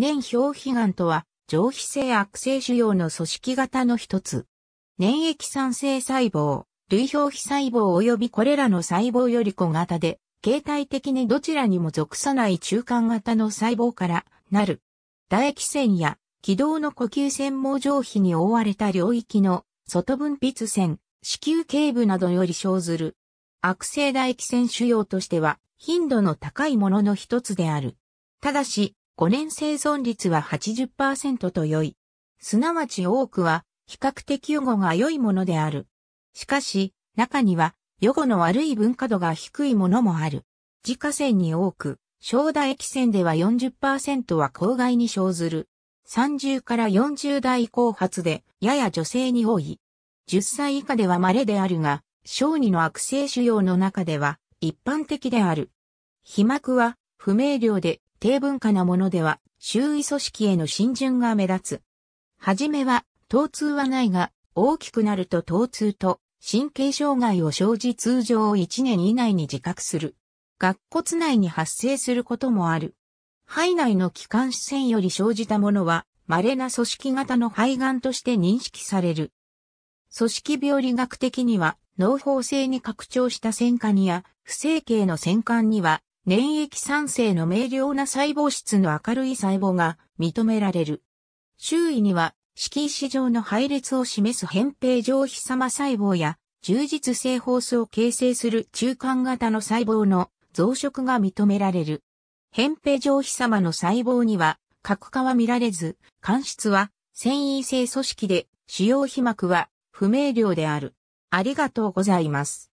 年表皮癌とは、上皮性悪性腫瘍の組織型の一つ。粘液酸性細胞、類表皮細胞及びこれらの細胞より小型で、形態的にどちらにも属さない中間型の細胞からなる。唾液腺や気道の呼吸腺網上皮に覆われた領域の外分泌腺、子宮頸部などより生ずる。悪性唾液腺腫瘍としては頻度の高いものの一つである。ただし、5年生存率は80%と良い。すなわち多くは比較的予後が良いものである。しかし、中には予後の悪い文化度が低いものもある。自家線に多く、小打駅線では40%は公害に生ずる。30から40代後発で、やや女性に多い。10歳以下では稀であるが、小児の悪性腫瘍の中では一般的である。被膜は不明瞭で低文化なものでは、周囲組織への浸潤が目立つ。はじめは、疼痛はないが、大きくなると疼痛と神経障害を生じ通常1年以内に自覚する。学骨内に発生することもある。肺内の気管支腺より生じたものは、稀な組織型の肺がんとして認識される。組織病理学的には、脳胞性に拡張した腺管や、不整形の腺管には、粘液酸性の明瞭な細胞質の明るい細胞が認められる。周囲には、色石状の配列を示す扁平上皮様細胞や、充実性ホースを形成する中間型の細胞の増殖が認められる。扁平上皮様の細胞には、核化は見られず、間質は繊維性組織で、主要皮膜は不明瞭である。ありがとうございます。